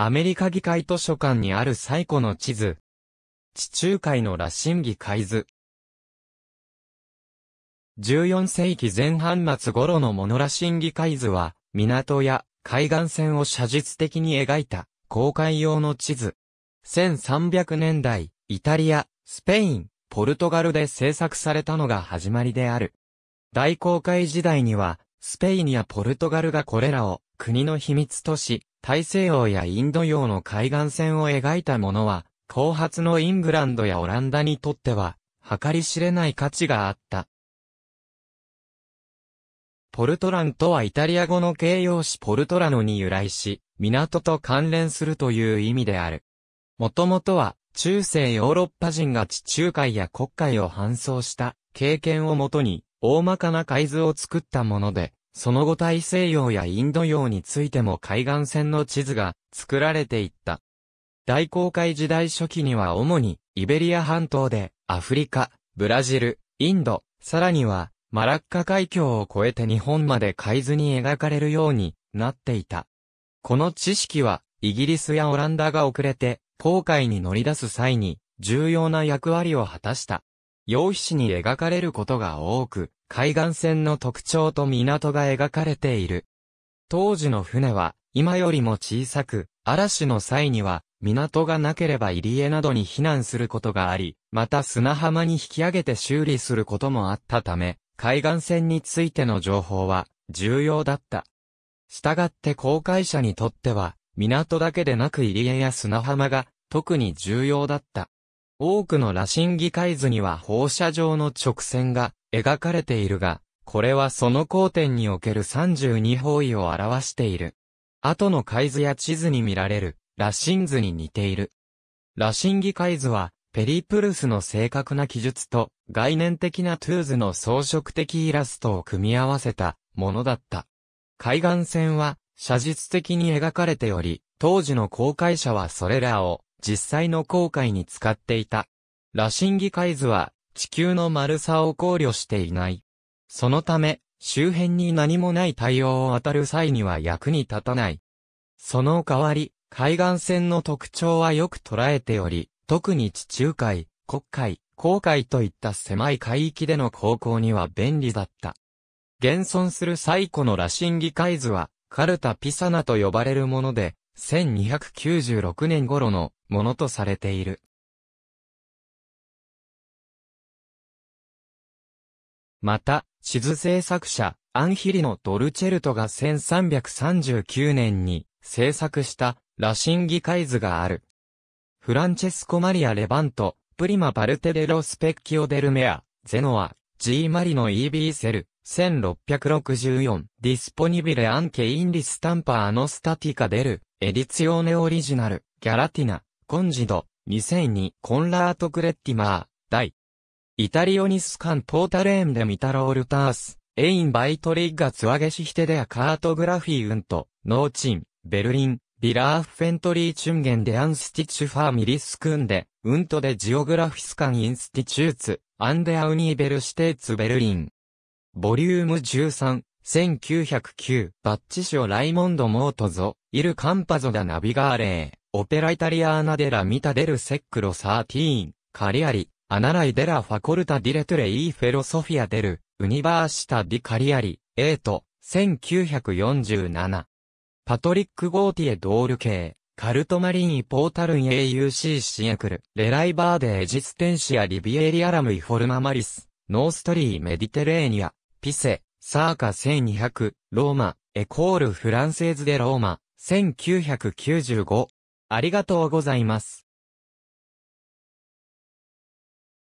アメリカ議会図書館にある最古の地図。地中海の羅針議海図。14世紀前半末頃のモノ羅針議会図は、港や海岸線を写実的に描いた公開用の地図。1300年代、イタリア、スペイン、ポルトガルで制作されたのが始まりである。大航海時代には、スペインやポルトガルがこれらを国の秘密とし、大西洋やインド洋の海岸線を描いたものは、後発のイングランドやオランダにとっては、計り知れない価値があった。ポルトランとはイタリア語の形容詞ポルトラノに由来し、港と関連するという意味である。もともとは、中世ヨーロッパ人が地中海や国海を搬送した経験をもとに、大まかな海図を作ったもので、その後大西洋やインド洋についても海岸線の地図が作られていった。大航海時代初期には主にイベリア半島でアフリカ、ブラジル、インド、さらにはマラッカ海峡を越えて日本まで海図に描かれるようになっていた。この知識はイギリスやオランダが遅れて航海に乗り出す際に重要な役割を果たした。用皮紙に描かれることが多く、海岸線の特徴と港が描かれている。当時の船は、今よりも小さく、嵐の際には、港がなければ入り江などに避難することがあり、また砂浜に引き上げて修理することもあったため、海岸線についての情報は重要だった。したがって航海者にとっては、港だけでなく入り江や砂浜が特に重要だった。多くの羅針議海図には放射状の直線が描かれているが、これはその交点における32方位を表している。後の海図や地図に見られる、羅針図に似ている。羅針儀海図は、ペリプルスの正確な記述と、概念的なトゥーズの装飾的イラストを組み合わせた、ものだった。海岸線は、写実的に描かれており、当時の航海者はそれらを、実際の航海に使っていた。羅針儀海図は、地球の丸さを考慮していない。そのため、周辺に何もない対応を当たる際には役に立たない。その代わり、海岸線の特徴はよく捉えており、特に地中海、国海、航海といった狭い海域での航行には便利だった。現存する最古の羅針議海図は、カルタ・ピサナと呼ばれるもので、1296年頃のものとされている。また、地図制作者、アンヒリのドルチェルトが1339年に制作したラシンギイ図がある。フランチェスコ・マリア・レバント、プリマ・バルテデロ・スペッキオ・デルメア、ゼノア、G・ マリの EB セル、1664、ディスポニビレ・アンケ・インリスタンパー・ノスタティカ・デル、エディツヨーネ・オリジナル、ギャラティナ、コンジド、2002、コンラート・クレッティマー、第イタリオニスカンポータレーンでミタロールタース、エインバイトリッガツワゲシヒテデアカートグラフィーウント、ノーチン、ベルリン、ビラーフェントリーチュンゲンデアンスティチュファーミリスクンデ、ウントデジオグラフィスカンインスティチューツ、アンデアウニーベルシテーツベルリン。ボリューム13、1909、バッチシーライモンド・モートゾ、イル・カンパゾダ・ナビガーレー、オペライタリアーナデラ・ミタデル・セックロ・サーティーン、カリアリ、アナライデラファコルタディレトレイフェロソフィアデル、ウニバーシタディカリアリ、エート、1947。パトリック・ゴーティエ・ドール系、カルトマリン・イ・ポータルン AUC シエクル、レライバーデ・エジステンシア・リビエリアラム・イ・フォルマ・マリス、ノーストリー・メディテレーニア、ピセ、サーカ1200、ローマ、エコール・フランセーズ・デ・ローマ、1995。ありがとうございます。